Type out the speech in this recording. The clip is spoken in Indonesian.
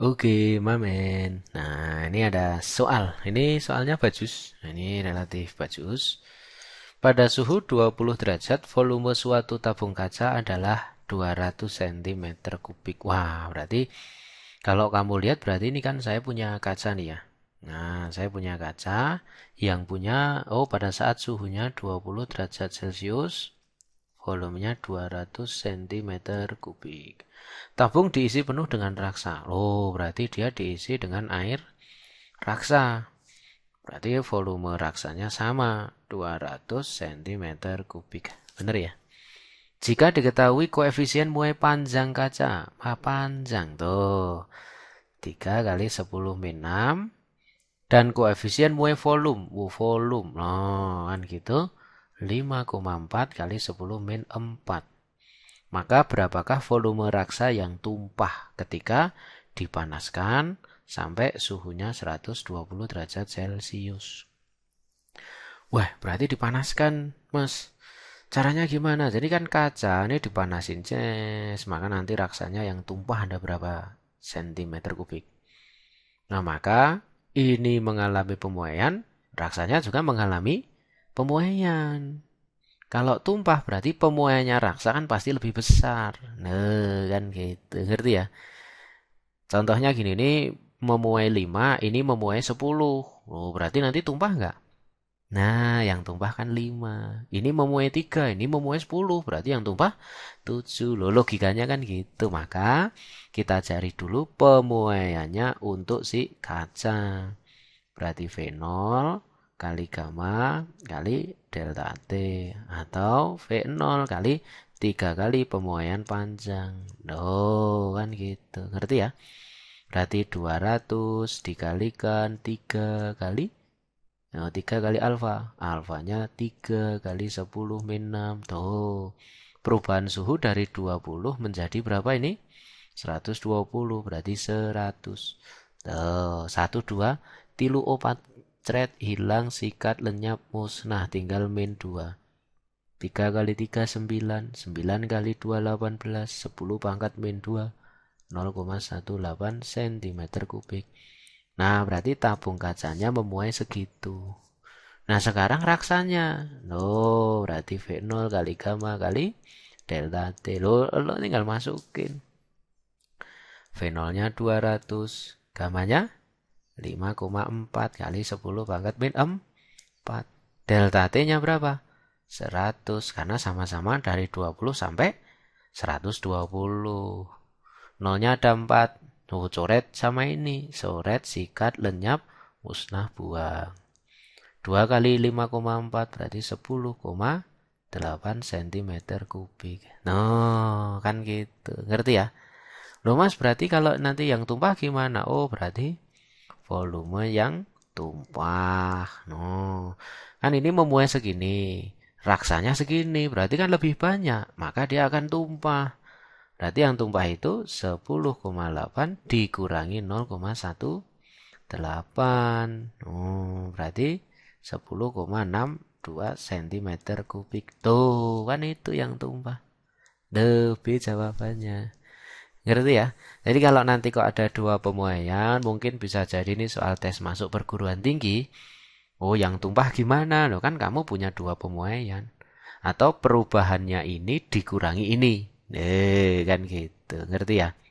Oke, okay, mamen. Nah, ini ada soal. Ini soalnya bajus. Ini relatif bajus. Pada suhu 20 derajat, volume suatu tabung kaca adalah 200 cm kubik. Wah, berarti kalau kamu lihat berarti ini kan saya punya kaca nih ya. Nah, saya punya kaca yang punya oh pada saat suhunya 20 derajat Celcius volumenya 200 cm kubik. Tabung diisi penuh dengan raksa. Loh, berarti dia diisi dengan air raksa. Berarti volume raksanya sama, 200 cm kubik. Benar ya? Jika diketahui koefisien muai panjang kaca, apa panjang tuh. 3 kali 10 min 6 dan koefisien muai volume, volume. Nah, kan gitu. 5,4 kali 10 min 4. Maka berapakah volume raksa yang tumpah ketika dipanaskan sampai suhunya 120 derajat Celcius? Wah, berarti dipanaskan, Mas. Caranya gimana? Jadi kan kaca ini dipanasin, ces, maka nanti raksanya yang tumpah ada berapa sentimeter kubik. Nah, maka ini mengalami pemuaian, raksanya juga mengalami pemuaian. Kalau tumpah berarti pemuaiannya raksa kan pasti lebih besar. Nah, kan gitu. Ngerti ya? Contohnya gini, ini memuai 5, ini memuai 10. Oh, berarti nanti tumpah nggak? Nah, yang tumpah kan 5. Ini memuai 3, ini memuai 10. Berarti yang tumpah 7. Loh, logikanya kan gitu. Maka kita cari dulu pemuaiannya untuk si kaca. Berarti v0 kali gamma kali delta T atau V0 kali tiga kali pemuaian panjang. Oh, kan gitu. Ngerti ya? Berarti 200 dikalikan tiga kali Nah, 3 kali alfa, alfanya 3 kali 10 min 6. Tuh. Perubahan suhu dari 20 menjadi berapa ini? 120 berarti 100. Tuh, 1 tilu opat Cret hilang, sikat, lenyap, musnah, tinggal min 2. 3 kali 3 9, 9 kali 2 18, 10 pangkat min 2 0,18 cm kubik. Nah, berarti tabung kacanya memuai segitu. Nah, sekarang raksanya. Loh, berarti V0 kali gamma kali delta T. Loh, lo tinggal masukin. V0-nya 200, gamanya 5,4 kali 10 pangkat min 4. Delta T-nya berapa? 100 karena sama-sama dari 20 sampai 120. Nolnya ada 4. Tuh coret sama ini. Coret, sikat, lenyap, musnah, buang. 2 kali 5,4 berarti 10,8 cm kubik. Nah, no, kan gitu. Ngerti ya? Loh mas, berarti kalau nanti yang tumpah gimana? Oh, berarti volume yang tumpah. No. Kan ini memuai segini, raksanya segini, berarti kan lebih banyak, maka dia akan tumpah. Berarti yang tumpah itu 10,8 dikurangi 0,18. Oh, berarti 10,62 cm kubik. Tuh, kan itu yang tumpah. Lebih jawabannya. Ngerti ya? Jadi kalau nanti kok ada dua pemuaian, mungkin bisa jadi ini soal tes masuk perguruan tinggi. Oh, yang tumpah gimana? lo kan kamu punya dua pemuaian. Atau perubahannya ini dikurangi ini. Eh, kan gitu. Ngerti ya?